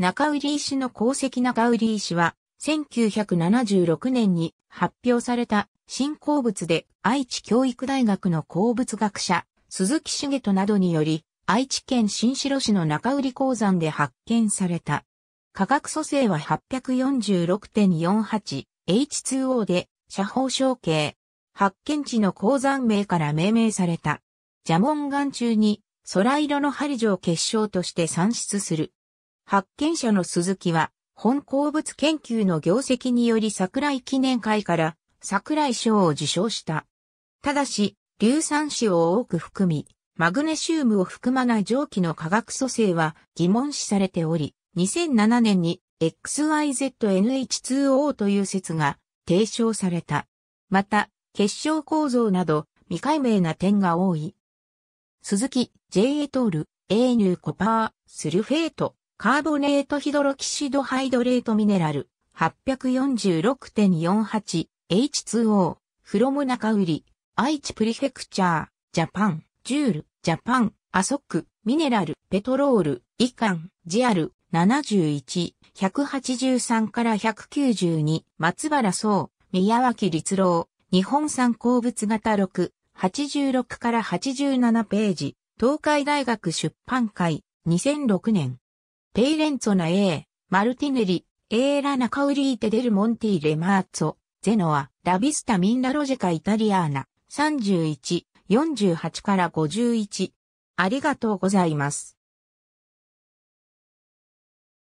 中売り師の功績中売り師は、1976年に発表された新鉱物で愛知教育大学の鉱物学者、鈴木茂人などにより、愛知県新城市の中売鉱山で発見された。価格蘇生は 846.48H2O で、社方承継。発見地の鉱山名から命名された。蛇紋岩中に、空色の針状結晶として産出する。発見者の鈴木は、本鉱物研究の業績により桜井記念会から桜井賞を受賞した。ただし、硫酸子を多く含み、マグネシウムを含まない蒸気の化学組成は疑問視されており、2007年に XYZNH2O という説が提唱された。また、結晶構造など未解明な点が多い。鈴木、J. エトール、A ニューコパー、スルフェート、カーボネートヒドロキシドハイドレートミネラル 846.48H2O フロム中売愛知プリフェクチャージャパンジュールジャパンアソックミネラルペトロールイカンジアル71 183から192松原総宮脇立郎日本産鉱物型6 86から87ページ東海大学出版会2006年ペイレンツォナ A、マルティネリ、エーラナカウリーテデルモンティレマーツォ、ゼノア、ラビスタミンラロジェカイタリアーナ、31、48から51。ありがとうございます。